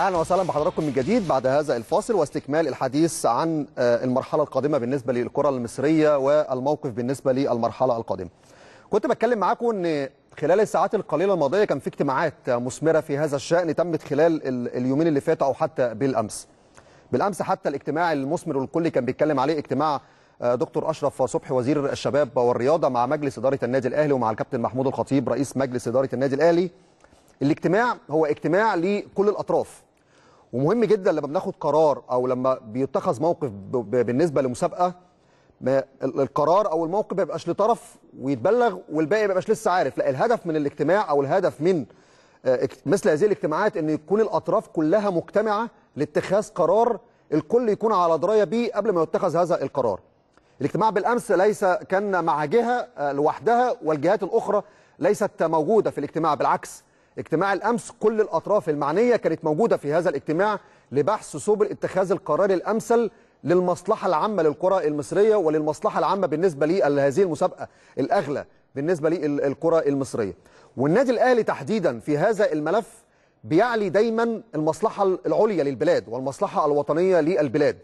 اهلا وسهلا بحضراتكم من جديد بعد هذا الفاصل واستكمال الحديث عن آه، المرحله القادمه بالنسبه للكره المصريه والموقف بالنسبه للمرحله القادمه. كنت بتكلم معاكم ان خلال الساعات القليله الماضيه كان في اجتماعات مثمره في هذا الشان تمت خلال اليومين اللي فاتوا او حتى بالامس. بالامس حتى الاجتماع المثمر والكل كان بيتكلم عليه اجتماع آه، دكتور اشرف صبحي وزير الشباب والرياضه مع مجلس اداره النادي الاهلي ومع الكابتن محمود الخطيب رئيس مجلس اداره النادي الاهلي. الاجتماع هو اجتماع لكل الاطراف ومهم جدا لما بناخد قرار او لما بيتخذ موقف بالنسبه لمسابقه ما القرار او الموقف ما يبقاش لطرف ويتبلغ والباقي ما يبقاش لسه عارف لا الهدف من الاجتماع او الهدف من آه، مثل هذه الاجتماعات ان يكون الاطراف كلها مجتمعه لاتخاذ قرار الكل يكون على درايه بيه قبل ما يتخذ هذا القرار الاجتماع بالامس ليس كان مع جهه آه، لوحدها والجهات الاخرى ليست موجوده في الاجتماع بالعكس اجتماع الامس كل الاطراف المعنيه كانت موجوده في هذا الاجتماع لبحث سبل اتخاذ القرار الامثل للمصلحه العامه للكره المصريه وللمصلحه العامه بالنسبه لهذه المسابقه الاغلى بالنسبه للكره المصريه والنادي الاهلي تحديدا في هذا الملف بيعلي دايما المصلحه العليا للبلاد والمصلحه الوطنيه للبلاد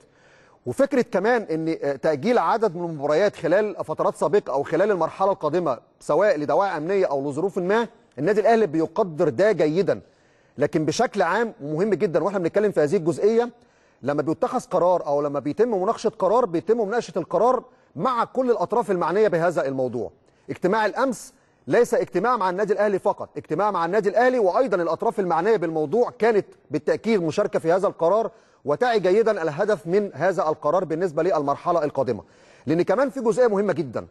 وفكره كمان ان آه، تاجيل عدد من المباريات خلال فترات سابقه او خلال المرحله القادمه سواء لدواعي امنيه او لظروف ما النادي الاهلي بيقدر ده جيدا لكن بشكل عام مهم جدا واحنا بنتكلم في هذه الجزئيه لما بيتخذ قرار او لما بيتم مناقشه قرار بيتم مناقشه القرار مع كل الاطراف المعنيه بهذا الموضوع اجتماع الامس ليس اجتماع مع النادي الاهلي فقط اجتماع مع النادي الاهلي وايضا الاطراف المعنيه بالموضوع كانت بالتاكيد مشاركه في هذا القرار وتعي جيدا الهدف من هذا القرار بالنسبه للمرحله القادمه لان كمان في جزئيه مهمه جدا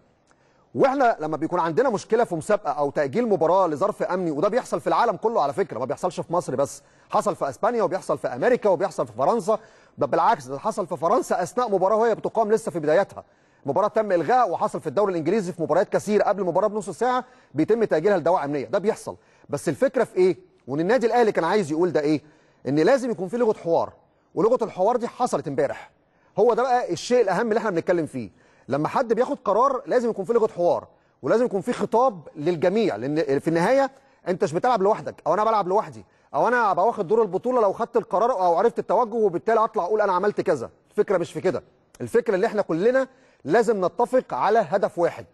واحنا لما بيكون عندنا مشكله في مسابقه او تاجيل مباراه لظرف امني وده بيحصل في العالم كله على فكره ما بيحصلش في مصر بس حصل في اسبانيا وبيحصل في امريكا وبيحصل في فرنسا ده بالعكس ده حصل في فرنسا اثناء مباراه وهي بتقام لسه في بدايتها مباراه تم الغاء وحصل في الدوري الانجليزي في مباريات كثير قبل مباراه بنص ساعه بيتم تاجيلها لدواعي امنيه ده بيحصل بس الفكره في ايه وان النادي الاهلي كان عايز يقول ده ايه ان لازم يكون في لغه حوار ولغه الحوار دي حصلت امبارح هو ده بقى الشيء الاهم اللي احنا بنتكلم فيه لما حد بياخد قرار لازم يكون في لغه حوار ولازم يكون في خطاب للجميع لان في النهايه انت مش بتلعب لوحدك او انا بلعب لوحدي او انا واخد دور البطوله لو خدت القرار او عرفت التوجه وبالتالي اطلع اقول انا عملت كذا الفكره مش في كده الفكره اللي احنا كلنا لازم نتفق على هدف واحد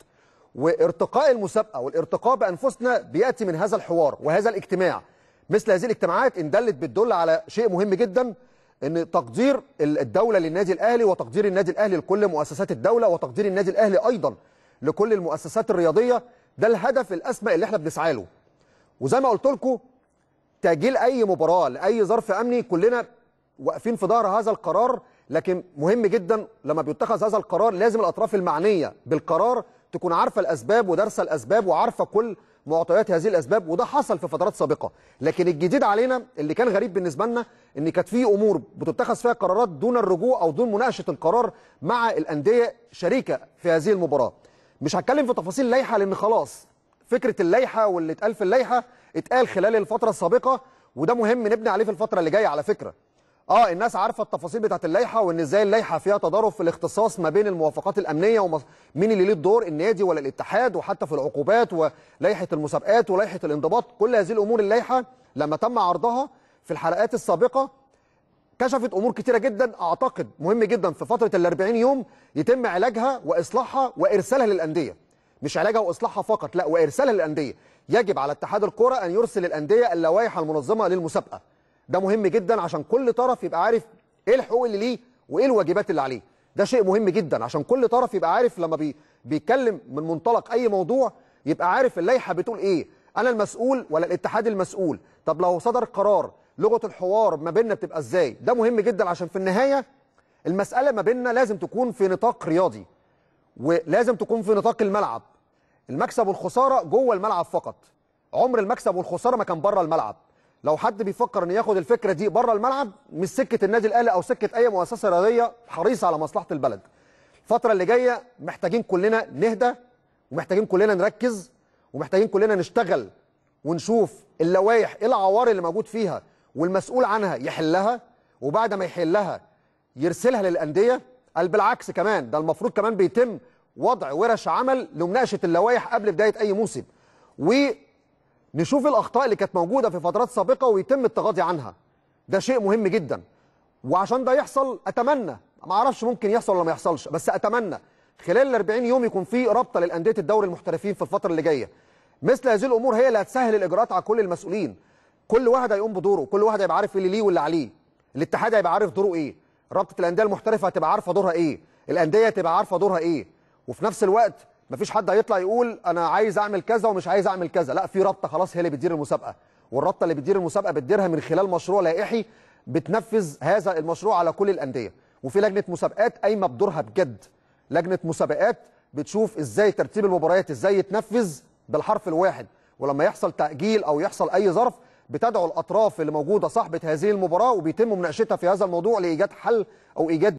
وارتقاء المسابقه والارتقاء بانفسنا بياتي من هذا الحوار وهذا الاجتماع مثل هذه الاجتماعات ان دلت بتدل على شيء مهم جدا ان تقدير الدوله للنادي الاهلي وتقدير النادي الاهلي لكل مؤسسات الدوله وتقدير النادي الاهلي ايضا لكل المؤسسات الرياضيه ده الهدف الاسمى اللي احنا بنسعى له وزي ما قلت لكم تاجيل اي مباراه لاي ظرف امني كلنا واقفين في ظهر هذا القرار لكن مهم جدا لما بيتخذ هذا القرار لازم الاطراف المعنيه بالقرار تكون عارفه الاسباب ودارسه الاسباب وعارفه كل معطيات هذه الأسباب وده حصل في فترات سابقة لكن الجديد علينا اللي كان غريب بالنسبة لنا ان كانت في أمور بتتخذ فيها قرارات دون الرجوع أو دون مناقشة القرار مع الأندية شريكة في هذه المباراة مش هتكلم في تفاصيل اللائحة لأن خلاص فكرة اللائحة واللي اتقال في اللائحة اتقال خلال الفترة السابقة وده مهم نبني عليه في الفترة اللي جاية على فكرة اه الناس عارفه التفاصيل بتاعت اللائحه وان ازاي اللائحه فيها تضارب في الاختصاص ما بين الموافقات الامنيه ومين اللي ليه الدور النادي ولا الاتحاد وحتى في العقوبات ولائحه المسابقات ولائحه الانضباط كل هذه الامور اللائحه لما تم عرضها في الحلقات السابقه كشفت امور كثيره جدا اعتقد مهم جدا في فتره ال 40 يوم يتم علاجها واصلاحها وارسالها للانديه مش علاجها واصلاحها فقط لا وارسالها للانديه يجب على اتحاد الكره ان يرسل الانديه اللوائح المنظمه للمسابقه ده مهم جدا عشان كل طرف يبقى عارف ايه الحقوق اللي ليه وايه الواجبات اللي عليه ده شيء مهم جدا عشان كل طرف يبقى عارف لما بي بيتكلم من منطلق اي موضوع يبقى عارف اللائحه بتقول ايه انا المسؤول ولا الاتحاد المسؤول طب لو صدر قرار لغه الحوار ما بيننا بتبقى ازاي ده مهم جدا عشان في النهايه المساله ما بيننا لازم تكون في نطاق رياضي ولازم تكون في نطاق الملعب المكسب والخساره جوه الملعب فقط عمر المكسب والخساره ما كان بره الملعب لو حد بيفكر ان ياخد الفكره دي بره الملعب مش سكه النادي الاهلي او سكه اي مؤسسه رياضيه حريصه على مصلحه البلد الفتره اللي جايه محتاجين كلنا نهدى ومحتاجين كلنا نركز ومحتاجين كلنا نشتغل ونشوف اللوائح ايه العوار اللي موجود فيها والمسؤول عنها يحلها وبعد ما يحلها يرسلها للانديه قال بالعكس كمان ده المفروض كمان بيتم وضع ورش عمل لمناقشه اللوائح قبل بدايه اي موسم و نشوف الأخطاء اللي كانت موجودة في فترات سابقة ويتم التغاضي عنها ده شيء مهم جدا وعشان ده يحصل أتمنى ما أعرفش ممكن يحصل ولا ما يحصلش بس أتمنى خلال ال 40 يوم يكون في رابطة للأندية الدوري المحترفين في الفترة اللي جاية مثل هذه الأمور هي اللي هتسهل الإجراءات على كل المسؤولين كل واحد هيقوم بدوره كل واحد هيبقى عارف اللي ليه واللي عليه الاتحاد هيبقى عارف دوره ايه رابطه الانديه المحترفه هتبقى عارفه دورها ايه الانديه هتبقى عارفه دورها ايه وفي نفس الوقت مفيش حد هيطلع يقول انا عايز اعمل كذا ومش عايز اعمل كذا لا في رابطه خلاص هي اللي بتدير المسابقه والرابطه اللي بتدير المسابقه بتديرها من خلال مشروع لائحي بتنفذ هذا المشروع على كل الانديه وفي لجنه مسابقات قايمه بدورها بجد لجنه مسابقات بتشوف ازاي ترتيب المباريات ازاي يتنفذ بالحرف الواحد ولما يحصل تاجيل او يحصل اي ظرف بتدعو الاطراف اللي موجوده صاحبه هذه المباراه وبيتم مناقشتها في هذا الموضوع لايجاد حل او ايجاد